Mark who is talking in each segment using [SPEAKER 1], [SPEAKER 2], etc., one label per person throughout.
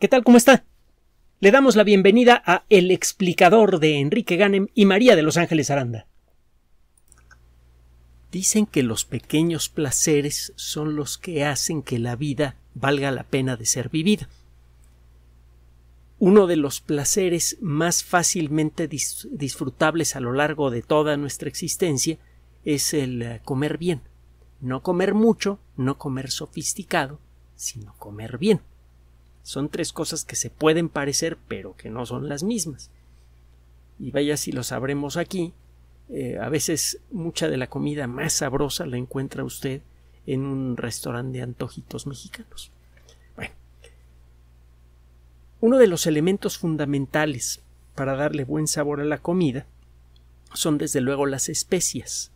[SPEAKER 1] ¿Qué tal? ¿Cómo está? Le damos la bienvenida a El explicador de Enrique Ganem y María de Los Ángeles Aranda. Dicen que los pequeños placeres son los que hacen que la vida valga la pena de ser vivida. Uno de los placeres más fácilmente disfrutables a lo largo de toda nuestra existencia es el eh, comer bien. No comer mucho, no comer sofisticado, sino comer bien. Son tres cosas que se pueden parecer, pero que no son las mismas. Y vaya si lo sabremos aquí, eh, a veces mucha de la comida más sabrosa la encuentra usted en un restaurante de antojitos mexicanos. Bueno, uno de los elementos fundamentales para darle buen sabor a la comida son desde luego las especias.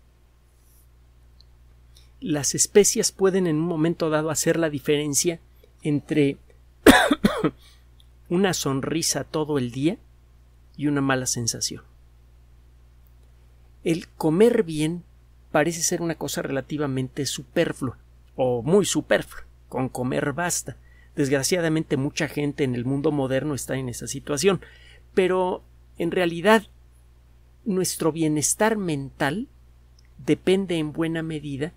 [SPEAKER 1] Las especias pueden en un momento dado hacer la diferencia entre una sonrisa todo el día y una mala sensación. El comer bien parece ser una cosa relativamente superflua, o muy superflua, con comer basta. Desgraciadamente mucha gente en el mundo moderno está en esa situación, pero en realidad nuestro bienestar mental depende en buena medida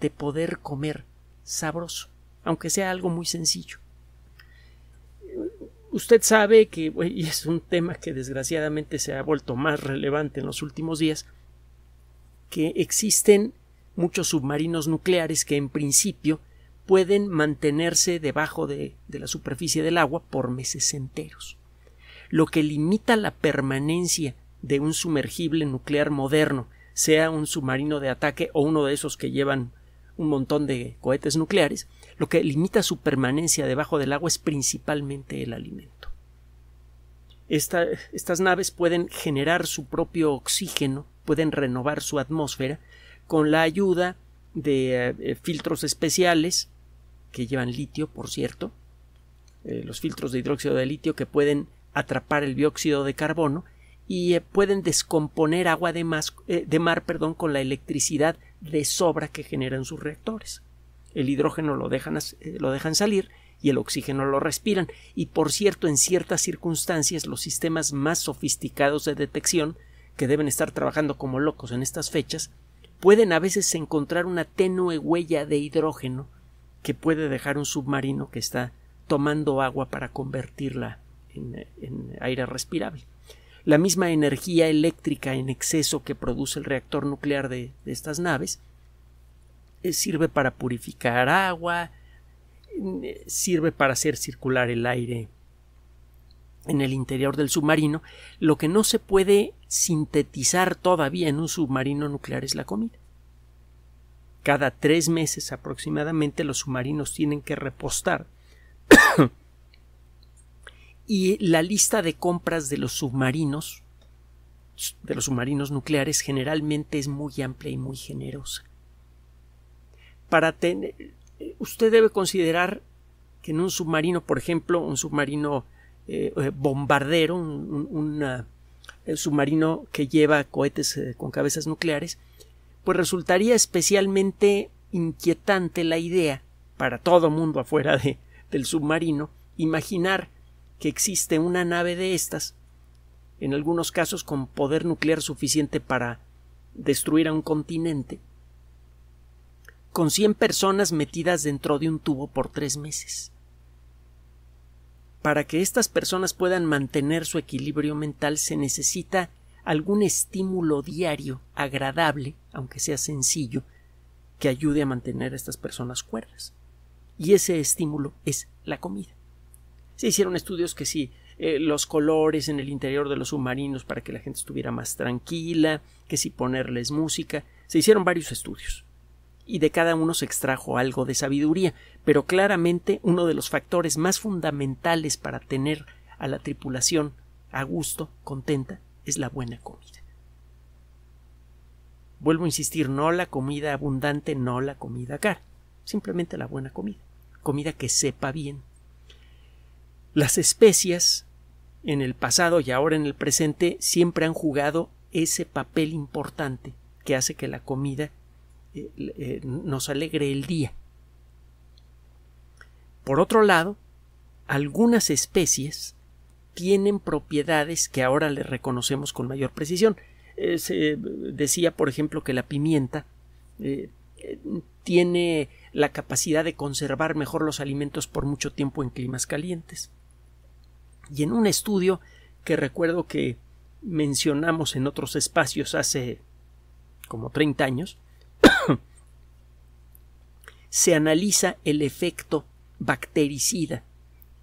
[SPEAKER 1] de poder comer sabroso, aunque sea algo muy sencillo. Usted sabe que, y es un tema que desgraciadamente se ha vuelto más relevante en los últimos días, que existen muchos submarinos nucleares que en principio pueden mantenerse debajo de, de, la superficie del agua por meses enteros, lo que limita la permanencia de un sumergible nuclear moderno, sea un submarino de ataque o uno de esos que llevan un montón de cohetes nucleares, lo que limita su permanencia debajo del agua es principalmente el alimento. estas naves pueden generar su propio oxígeno, pueden renovar su atmósfera con la ayuda de eh, filtros especiales que llevan litio, por cierto, eh, los filtros de hidróxido de litio que pueden atrapar el dióxido de carbono y eh, pueden descomponer agua de, de mar perdón, con la electricidad de sobra que generan sus reactores el hidrógeno eh, lo dejan, salir y el oxígeno lo respiran. Y por cierto, en ciertas circunstancias, los sistemas más sofisticados de detección, que deben estar trabajando como locos en estas fechas, pueden a veces encontrar una tenue huella de hidrógeno que puede dejar un submarino que está tomando agua para convertirla en, aire respirable. La misma energía eléctrica en exceso que produce el reactor nuclear de estas naves eh, sirve para purificar agua, mm, eh, sirve para hacer circular el aire en el interior del submarino. Lo que no se puede sintetizar todavía en un submarino nuclear es la comida. Cada tres meses aproximadamente los submarinos tienen que repostar. y la lista de compras de los submarinos, de los submarinos nucleares, generalmente es muy amplia y muy generosa para tener usted debe considerar que en un submarino, por ejemplo, un submarino eh, eh, bombardero, un, eh, submarino que lleva cohetes con cabezas nucleares, pues resultaría especialmente inquietante la idea para todo mundo afuera de, del submarino imaginar que existe una nave de estas, en algunos casos con poder nuclear suficiente para destruir a un continente, con 100 personas metidas dentro de un tubo por tres meses. Para que estas personas puedan mantener su equilibrio mental se necesita algún estímulo diario agradable, aunque sea sencillo, que ayude a mantener a estas personas cuerdas. Y ese estímulo es la comida. Se hicieron estudios que sí, eh, los colores en el interior de los submarinos para que la gente estuviera más tranquila, que si ponerles música, se hicieron varios estudios y de cada uno se extrajo algo de sabiduría, pero claramente uno de los factores más fundamentales para tener a la tripulación a gusto, contenta, es la buena comida. Vuelvo a insistir, no la comida abundante, no la comida cara, simplemente la buena comida, comida que sepa bien. Las especias, en el pasado y ahora en el presente, siempre han jugado ese papel importante que hace que la comida eh, eh, nos alegre el día. Por otro lado, algunas especies tienen propiedades que ahora le reconocemos con mayor precisión. Eh, se decía, por ejemplo, que la pimienta tiene la capacidad de conservar mejor los alimentos por mucho tiempo en climas calientes. Y en un estudio que recuerdo que mencionamos en otros espacios hace como 30 años, se analiza el efecto bactericida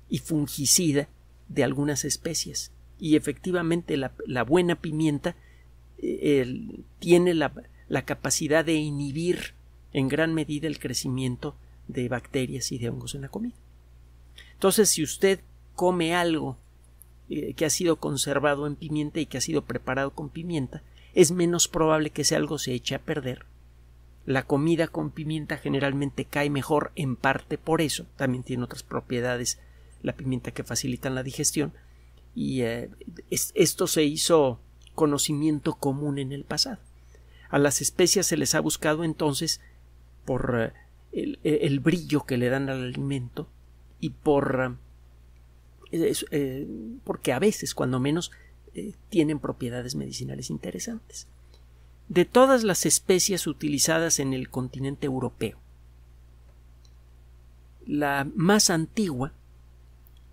[SPEAKER 1] y fungicida de algunas especies. Y efectivamente la, buena pimienta eh, tiene la, capacidad de inhibir en gran medida el crecimiento de bacterias y de hongos en la comida. Entonces, si usted come algo eh, que ha sido conservado en pimienta y que ha sido preparado con pimienta, es menos probable que ese algo se eche a perder la comida con pimienta generalmente cae mejor en parte por eso. También tiene otras propiedades la pimienta que facilitan la digestión. Y eh, esto se hizo conocimiento común en el pasado. A las especias se les ha buscado entonces por eh, eh, el, brillo que le dan al alimento y por porque a veces, cuando menos, tienen propiedades medicinales interesantes de todas las especies utilizadas en el continente europeo. La más antigua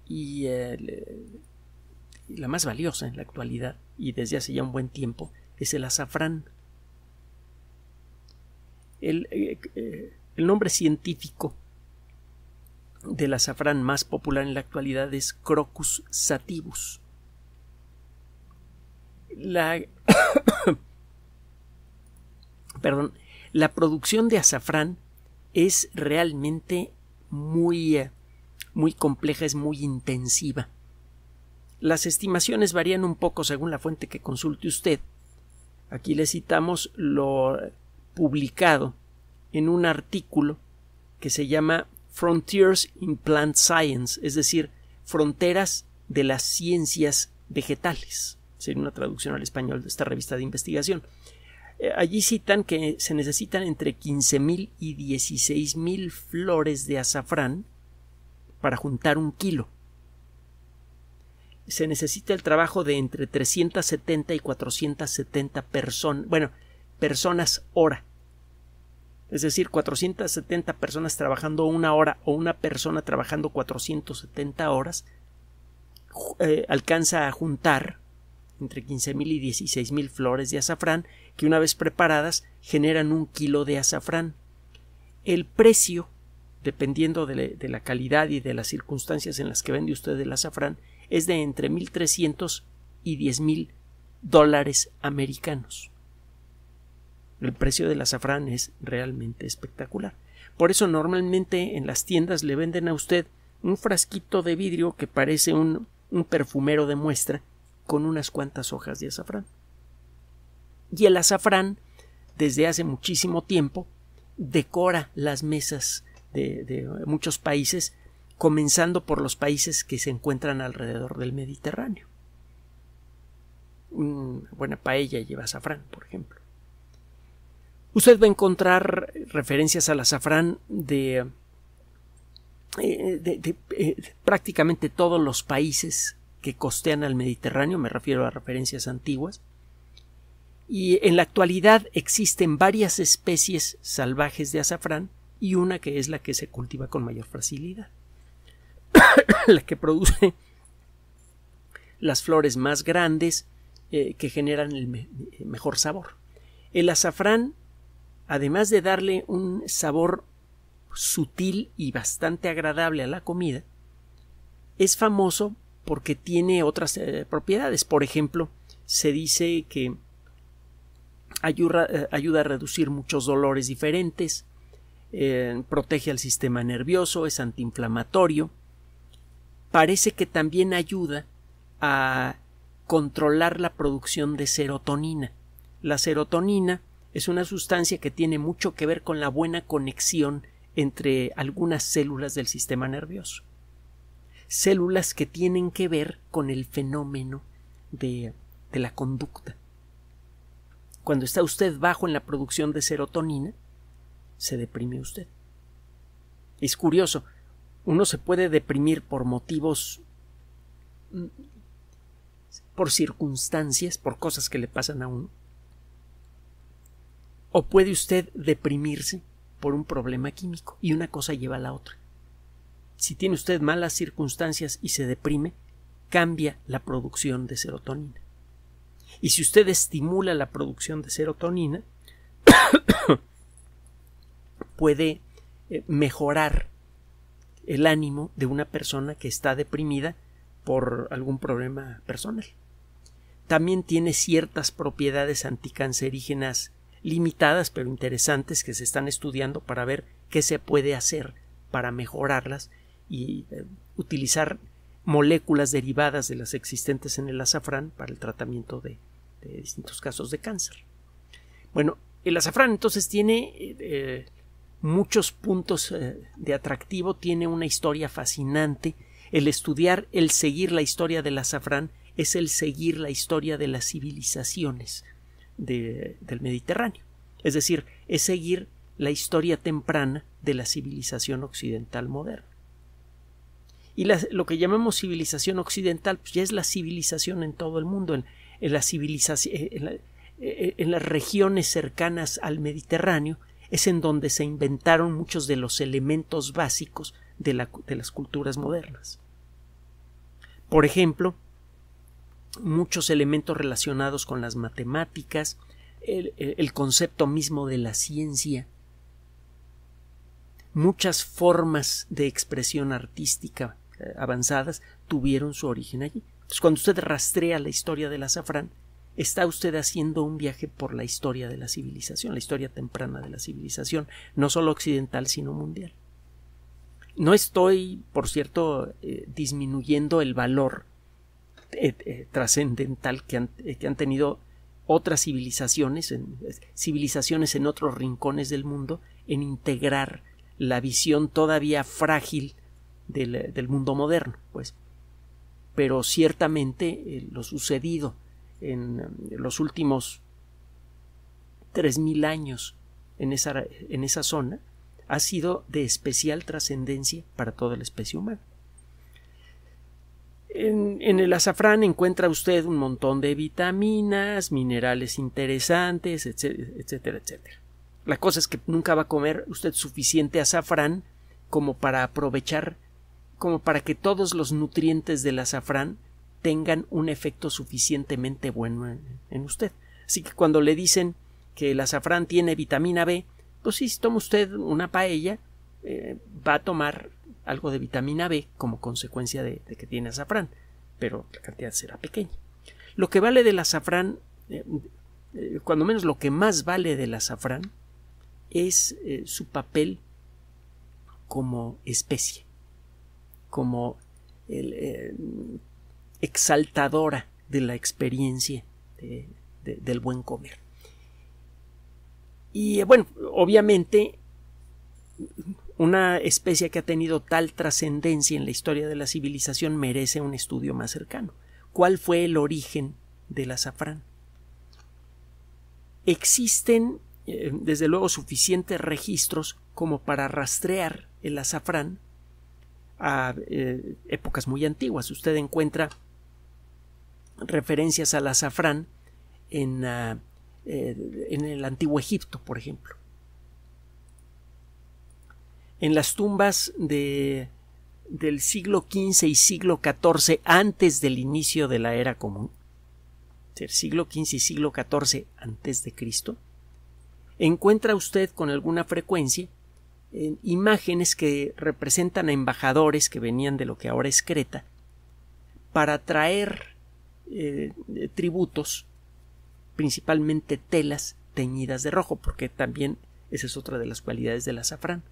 [SPEAKER 1] y eh, la más valiosa en la actualidad y desde hace ya un buen tiempo es el azafrán. El, eh, eh, el nombre científico del azafrán más popular en la actualidad es Crocus sativus. La perdón, la producción de azafrán es realmente muy, eh, muy compleja, es muy intensiva. Las estimaciones varían un poco según la fuente que consulte usted. Aquí le citamos lo publicado en un artículo que se llama Frontiers in Plant Science, es decir, Fronteras de las Ciencias Vegetales. Sería una traducción al español de esta revista de investigación. Eh, allí citan que se necesitan entre 15.000 y 16.000 flores de azafrán para juntar un kilo. Se necesita el trabajo de entre 370 y 470 personas, bueno, personas hora. Es decir, 470 personas trabajando una hora o una persona trabajando 470 horas eh, alcanza a juntar entre mil y 16.000 flores de azafrán que una vez preparadas generan un kilo de azafrán. El precio, dependiendo de, la calidad y de las circunstancias en las que vende usted el azafrán, es de entre 1.300 y mil dólares americanos. El precio del azafrán es realmente espectacular. Por eso normalmente en las tiendas le venden a usted un frasquito de vidrio que parece un, un perfumero de muestra con unas cuantas hojas de azafrán. Y el azafrán, desde hace muchísimo tiempo, decora las mesas de, muchos países, comenzando por los países que se encuentran alrededor del Mediterráneo. Mm, buena paella lleva azafrán, por ejemplo. Usted va a encontrar referencias al azafrán de eh, eh, prácticamente todos los países que costean al Mediterráneo, me refiero a referencias antiguas, y en la actualidad existen varias especies salvajes de azafrán y una que es la que se cultiva con mayor facilidad, la que produce las flores más grandes eh, que generan el eh, mejor sabor. El azafrán, además de darle un sabor sutil y bastante agradable a la comida, es famoso porque tiene otras eh, propiedades. Por ejemplo, se dice que ayuda, eh, a reducir muchos dolores diferentes, eh, protege al sistema nervioso, es antiinflamatorio. Parece que también ayuda a controlar la producción de serotonina. La serotonina es una sustancia que tiene mucho que ver con la buena conexión entre algunas células del sistema nervioso células que tienen que ver con el fenómeno de, de la conducta. Cuando está usted bajo en la producción de serotonina, se deprime usted. Es curioso, uno se puede deprimir por motivos mm, por circunstancias, por cosas que le pasan a uno. O puede usted deprimirse por un problema químico y una cosa lleva a la otra. Si tiene usted malas circunstancias y se deprime, cambia la producción de serotonina. Y si usted estimula la producción de serotonina, puede eh, mejorar el ánimo de una persona que está deprimida por algún problema personal. También tiene ciertas propiedades anticancerígenas limitadas pero interesantes que se están estudiando para ver qué se puede hacer para mejorarlas y eh, utilizar moléculas derivadas de las existentes en el azafrán para el tratamiento de, distintos casos de cáncer. Bueno, el azafrán entonces tiene eh, muchos puntos eh, de atractivo, tiene una historia fascinante. El estudiar, el seguir la historia del azafrán es el seguir la historia de las civilizaciones del Mediterráneo. Es decir, es seguir la historia temprana de la civilización occidental moderna. Y lo que llamamos civilización occidental, pues, ya es la civilización en todo el mundo, eh, eh, en, las regiones cercanas al Mediterráneo, es en donde se inventaron muchos de los elementos básicos de, las culturas modernas. Por ejemplo, muchos elementos relacionados con las matemáticas, el, concepto mismo de la ciencia, muchas formas de expresión artística, eh, avanzadas tuvieron su origen allí. cuando usted rastrea la historia del azafrán, está usted haciendo un viaje por la historia de la civilización, la historia temprana de la civilización, no solo occidental, sino mundial. No estoy, por cierto, eh, disminuyendo el valor eh, trascendental que, han, tenido otras civilizaciones, civilizaciones en otros rincones del mundo, en integrar la visión todavía frágil eh, del, mundo moderno, pues. Pero ciertamente eh, lo sucedido en eh, los últimos 3.000 años en esa, en esa zona ha sido de especial trascendencia para toda la especie humana. En, en, el azafrán encuentra usted un montón de vitaminas, minerales interesantes, etcétera, etcétera. La cosa es que nunca va a comer usted suficiente azafrán como para aprovechar como para que todos los nutrientes del azafrán tengan un efecto suficientemente bueno en, usted. Así que cuando le dicen que el azafrán tiene vitamina B, pues sí, si toma usted una paella, eh, va a tomar algo de vitamina B como consecuencia de, que tiene azafrán, pero la cantidad será pequeña. Lo que vale del azafrán, eh, eh, cuando menos lo que más vale del azafrán, es su papel como especie como eh, exaltadora de la experiencia del buen comer. Y eh, bueno, obviamente una especie que ha tenido tal trascendencia en la historia de la civilización merece un estudio más cercano. ¿Cuál fue el origen del azafrán? Existen, eh, desde luego, suficientes registros como para rastrear el azafrán a eh, épocas muy antiguas. Usted encuentra referencias al azafrán en, ah, eh, en el antiguo Egipto, por ejemplo. En las tumbas de, del siglo XV y siglo XIV antes del inicio de la era común, del siglo XV y siglo XIV antes de Cristo, encuentra usted con alguna frecuencia imágenes que representan a embajadores que venían de lo que ahora es Creta para traer eh, tributos, principalmente telas teñidas de rojo, porque también esa es otra de las cualidades del azafrán,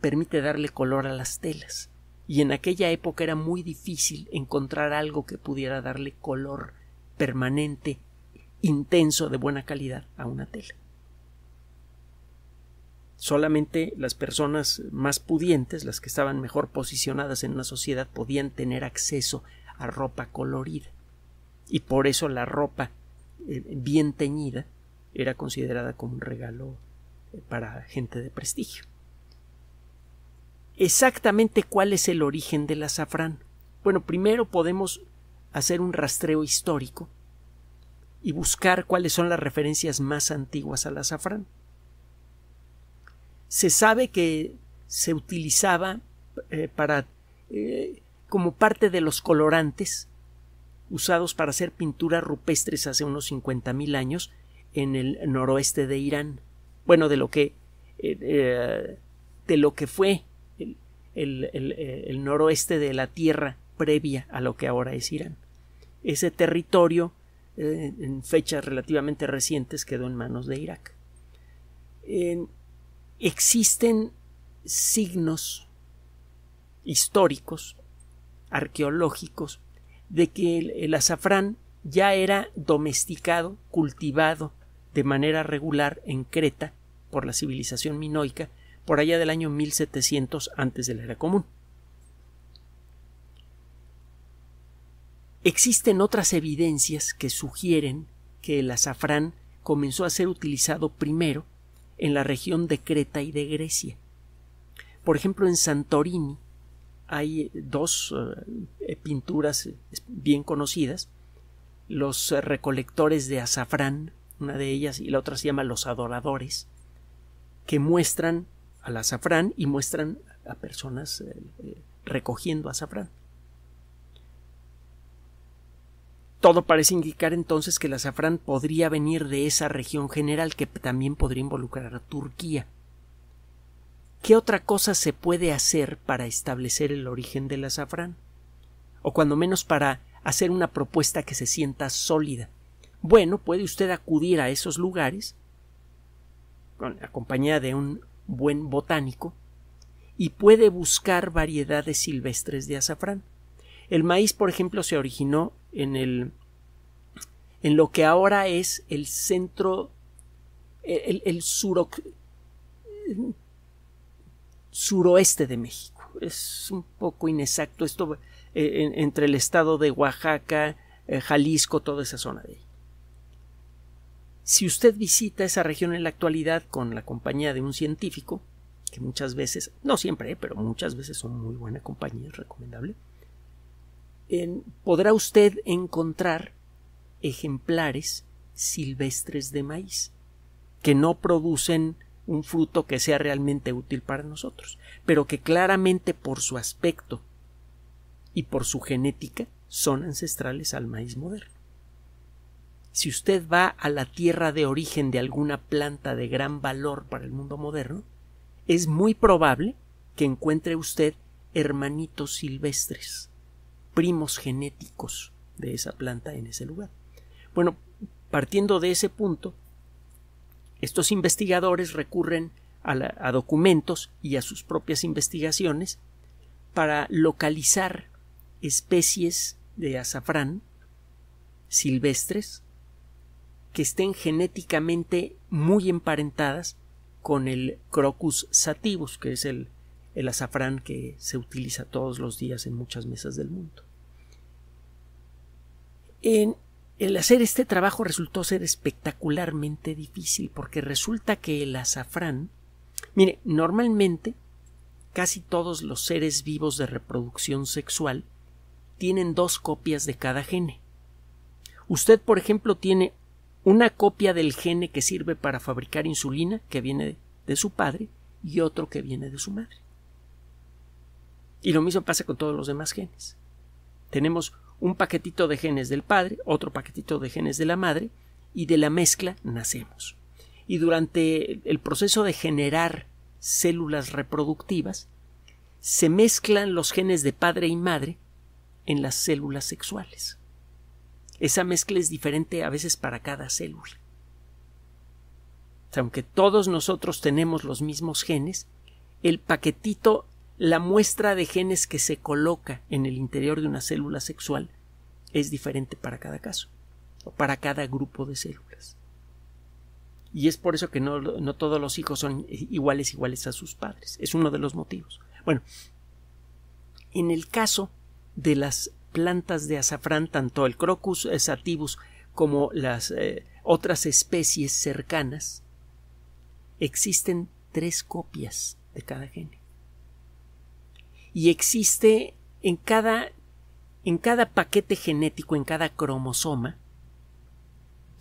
[SPEAKER 1] permite darle color a las telas. Y en aquella época era muy difícil encontrar algo que pudiera darle color permanente, intenso, de buena calidad a una tela solamente las personas más pudientes, las que estaban mejor posicionadas en una sociedad, podían tener acceso a ropa colorida. Y por eso la ropa eh, bien teñida era considerada como un regalo eh, para gente de prestigio. Exactamente cuál es el origen del azafrán. Bueno, primero podemos hacer un rastreo histórico y buscar cuáles son las referencias más antiguas al azafrán se sabe que se utilizaba eh, para eh, como parte de los colorantes usados para hacer pinturas rupestres hace unos 50.000 años en el noroeste de Irán. Bueno, de lo que eh, de lo que fue el, noroeste de la tierra previa a lo que ahora es Irán. Ese territorio en fechas relativamente recientes quedó en manos de Irak. Existen signos históricos, arqueológicos, de que el, azafrán ya era domesticado, cultivado de manera regular en Creta por la civilización minoica por allá del año 1700 antes de la era común. Existen otras evidencias que sugieren que el azafrán comenzó a ser utilizado primero en la región de Creta y de Grecia. Por ejemplo, en Santorini hay dos eh, pinturas eh, bien conocidas, los eh, recolectores de azafrán, una de ellas, y la otra se llama Los Adoradores, que muestran al azafrán y muestran a personas recogiendo azafrán. Todo parece indicar entonces que el azafrán podría venir de esa región general que también podría involucrar a Turquía. ¿Qué otra cosa se puede hacer para establecer el origen del azafrán? O cuando menos para hacer una propuesta que se sienta sólida. Bueno, puede usted acudir a esos lugares acompañada de un buen botánico y puede buscar variedades silvestres de azafrán. El maíz, por ejemplo, se originó en en lo que ahora es el centro el, suroeste de México. Es un poco inexacto esto eh, entre el estado de Oaxaca, eh, Jalisco, toda esa zona de ahí. Si usted visita esa región en la actualidad con la compañía de un científico, que muchas veces, no siempre, eh, pero muchas veces son muy buena compañía, es recomendable, podrá usted encontrar ejemplares silvestres de maíz que no producen un fruto que sea realmente útil para nosotros, pero que claramente por su aspecto y por su genética son ancestrales al maíz moderno. Si usted va a la tierra de origen de alguna planta de gran valor para el mundo moderno, es muy probable que encuentre usted hermanitos silvestres primos genéticos de esa planta en ese lugar. Bueno, partiendo de ese punto, estos investigadores recurren a, documentos y a sus propias investigaciones para localizar especies de azafrán silvestres que estén genéticamente muy emparentadas con el Crocus sativus, que es el azafrán que se utiliza todos los días en muchas mesas del mundo. En el hacer este trabajo resultó ser espectacularmente difícil porque resulta que el azafrán, mire, normalmente casi todos los seres vivos de reproducción sexual tienen dos copias de cada gene. Usted, por ejemplo, tiene una copia del gene que sirve para fabricar insulina, que viene de su padre, y otro que viene de su madre. Y lo mismo pasa con todos los demás genes. Tenemos un paquetito de genes del padre, otro paquetito de genes de la madre, y de la mezcla nacemos. Y durante el proceso de generar células reproductivas, se mezclan los genes de padre y madre en las células sexuales. Esa mezcla es diferente a veces para cada célula. aunque todos nosotros tenemos los mismos genes, el paquetito la muestra de genes que se coloca en el interior de una célula sexual es diferente para cada caso, o para cada grupo de células. Y es por eso que no, todos los hijos son iguales iguales a sus padres. Es uno de los motivos. Bueno, en el caso de las plantas de azafrán, tanto el Crocus sativus como las eh, otras especies cercanas, existen tres copias de cada gen y existe en cada, en cada paquete genético, en cada cromosoma.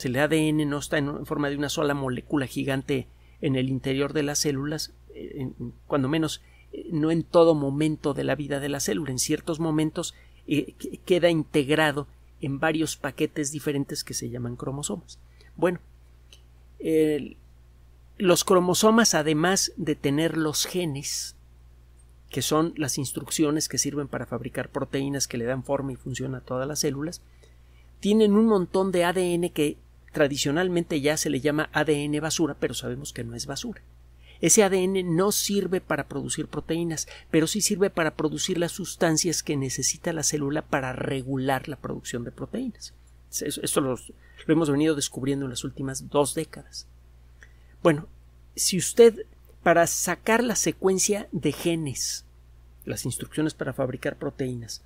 [SPEAKER 1] el ADN no está en forma de una sola molécula gigante en el interior de las células, eh, cuando menos eh, no en todo momento de la vida de la célula, en ciertos momentos eh, queda integrado en varios paquetes diferentes que se llaman cromosomas. Bueno, los cromosomas, además de tener los genes, que son las instrucciones que sirven para fabricar proteínas que le dan forma y función a todas las células, tienen un montón de ADN que tradicionalmente ya se le llama ADN basura, pero sabemos que no es basura. Ese ADN no sirve para producir proteínas, pero sí sirve para producir las sustancias que necesita la célula para regular la producción de proteínas. Esto lo hemos venido descubriendo en las últimas dos décadas. Bueno, si usted para sacar la secuencia de genes, las instrucciones para fabricar proteínas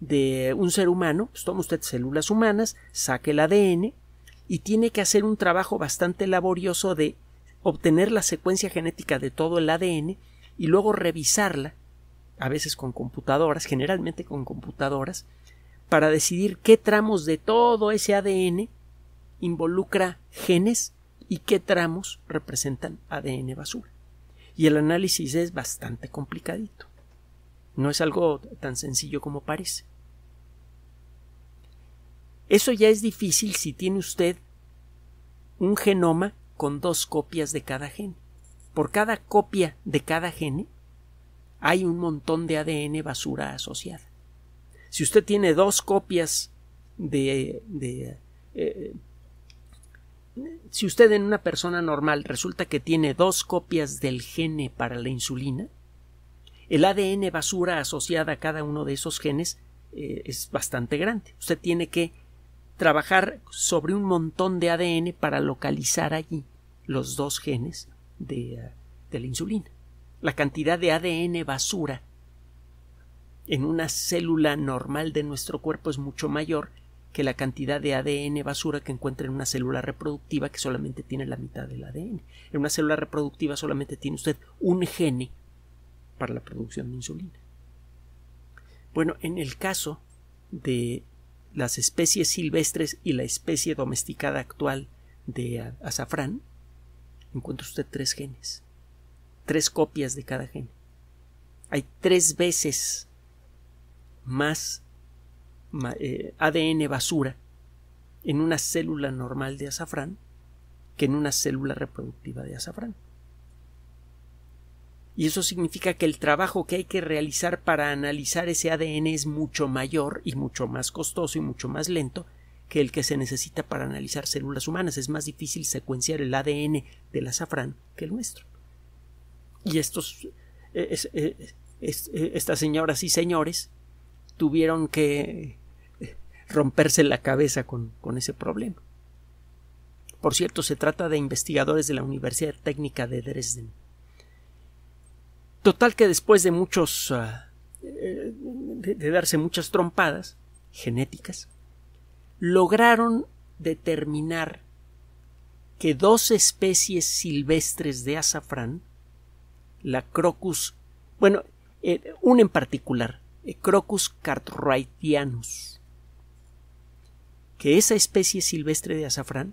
[SPEAKER 1] de un ser humano, pues toma usted células humanas, saque el ADN y tiene que hacer un trabajo bastante laborioso de obtener la secuencia genética de todo el ADN y luego revisarla, a veces con computadoras, generalmente con computadoras, para decidir qué tramos de todo ese ADN involucra genes y qué tramos representan ADN basura. Y el análisis es bastante complicadito. No es algo tan sencillo como parece. Eso ya es difícil si tiene usted un genoma con dos copias de cada gen. Por cada copia de cada gene hay un montón de ADN basura asociada. Si usted tiene dos copias de, de eh, si usted en una persona normal resulta que tiene dos copias del gene para la insulina, el ADN basura asociada a cada uno de esos genes eh, es bastante grande. Usted tiene que trabajar sobre un montón de ADN para localizar allí los dos genes de eh, la insulina. La cantidad de ADN basura en una célula normal de nuestro cuerpo es mucho mayor que la cantidad de ADN basura que encuentra en una célula reproductiva que solamente tiene la mitad del ADN. En una célula reproductiva solamente tiene usted un gene para la producción de insulina. Bueno, en el caso de las especies silvestres y la especie domesticada actual de azafrán, encuentra usted tres genes, tres copias de cada gen. Hay tres veces más ADN eh, basura en una célula normal de azafrán que en una célula reproductiva de azafrán. Y eso significa que el trabajo que hay que realizar para analizar ese ADN es mucho mayor y mucho más costoso y mucho más lento que el que se necesita para analizar células humanas. Es más difícil secuenciar el ADN del azafrán que el nuestro. Y estos, eh, eh, estas señoras y señores tuvieron que romperse la cabeza con, ese problema. Por cierto, se trata de investigadores de la Universidad Técnica de Dresden. Total que después de muchos. Ah, eh, de, darse muchas trompadas genéticas, lograron determinar que dos especies silvestres de azafrán, la Crocus, bueno, eh, una en particular, eh, Crocus cartwrightianus, que esa especie silvestre de azafrán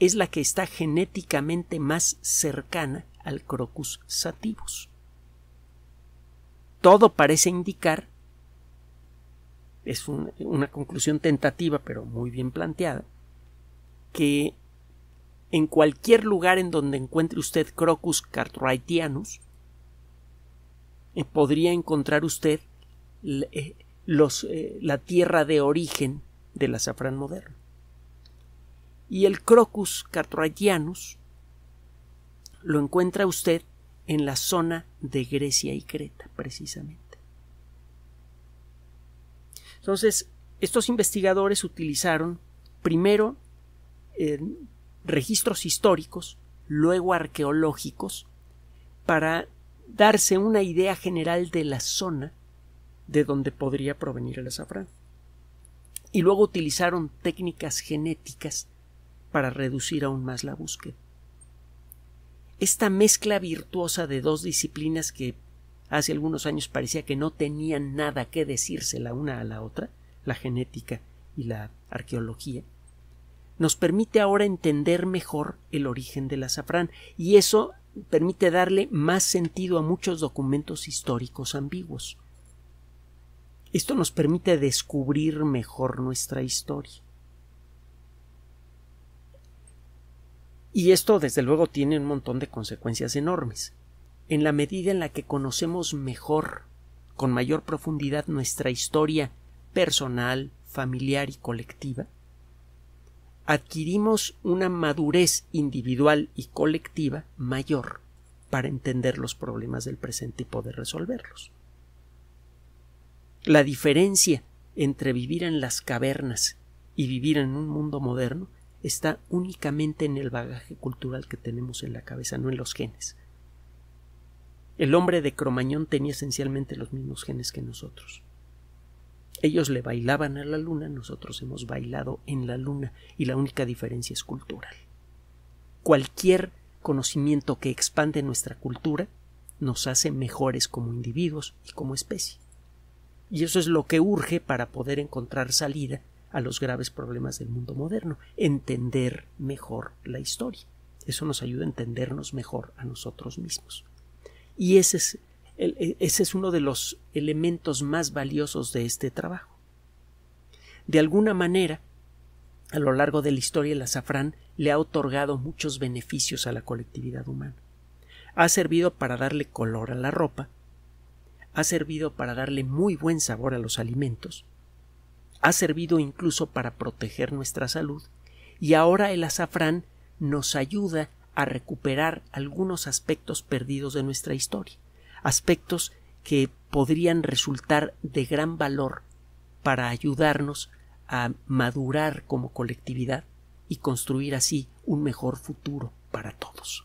[SPEAKER 1] es la que está genéticamente más cercana al Crocus sativus. Todo parece indicar es una conclusión tentativa pero muy bien planteada que en cualquier lugar en donde encuentre usted Crocus cartwrightianus eh, podría encontrar usted eh, los, eh, la tierra de origen del azafrán moderno. Y el Crocus cartragianus lo encuentra usted en la zona de Grecia y Creta, precisamente. Entonces, estos investigadores utilizaron primero eh, registros históricos, luego arqueológicos, para darse una idea general de la zona de donde podría provenir el azafrán y luego utilizaron técnicas genéticas para reducir aún más la búsqueda. Esta mezcla virtuosa de dos disciplinas que hace algunos años parecía que no tenían nada que decirse la una a la otra, la genética y la arqueología, nos permite ahora entender mejor el origen del azafrán y eso permite darle más sentido a muchos documentos históricos ambiguos. Esto nos permite descubrir mejor nuestra historia. Y esto, desde luego, tiene un montón de consecuencias enormes. En la medida en la que conocemos mejor, con mayor profundidad, nuestra historia personal, familiar y colectiva, adquirimos una madurez individual y colectiva mayor para entender los problemas del presente y poder resolverlos. La diferencia entre vivir en las cavernas y vivir en un mundo moderno está únicamente en el bagaje cultural que tenemos en la cabeza, no en los genes. El hombre de Cromañón tenía esencialmente los mismos genes que nosotros. Ellos le bailaban a la luna, nosotros hemos bailado en la luna y la única diferencia es cultural. Cualquier conocimiento que expande nuestra cultura nos hace mejores como individuos y como especie y eso es lo que urge para poder encontrar salida a los graves problemas del mundo moderno, entender mejor la historia. Eso nos ayuda a entendernos mejor a nosotros mismos. Y ese es, e, ese es uno de los elementos más valiosos de este trabajo. De alguna manera, a lo largo de la historia el azafrán le ha otorgado muchos beneficios a la colectividad humana. Ha servido para darle color a la ropa, ha servido para darle muy buen sabor a los alimentos, ha servido incluso para proteger nuestra salud y ahora el azafrán nos ayuda a recuperar algunos aspectos perdidos de nuestra historia, aspectos que podrían resultar de gran valor para ayudarnos a madurar como colectividad y construir así un mejor futuro para todos.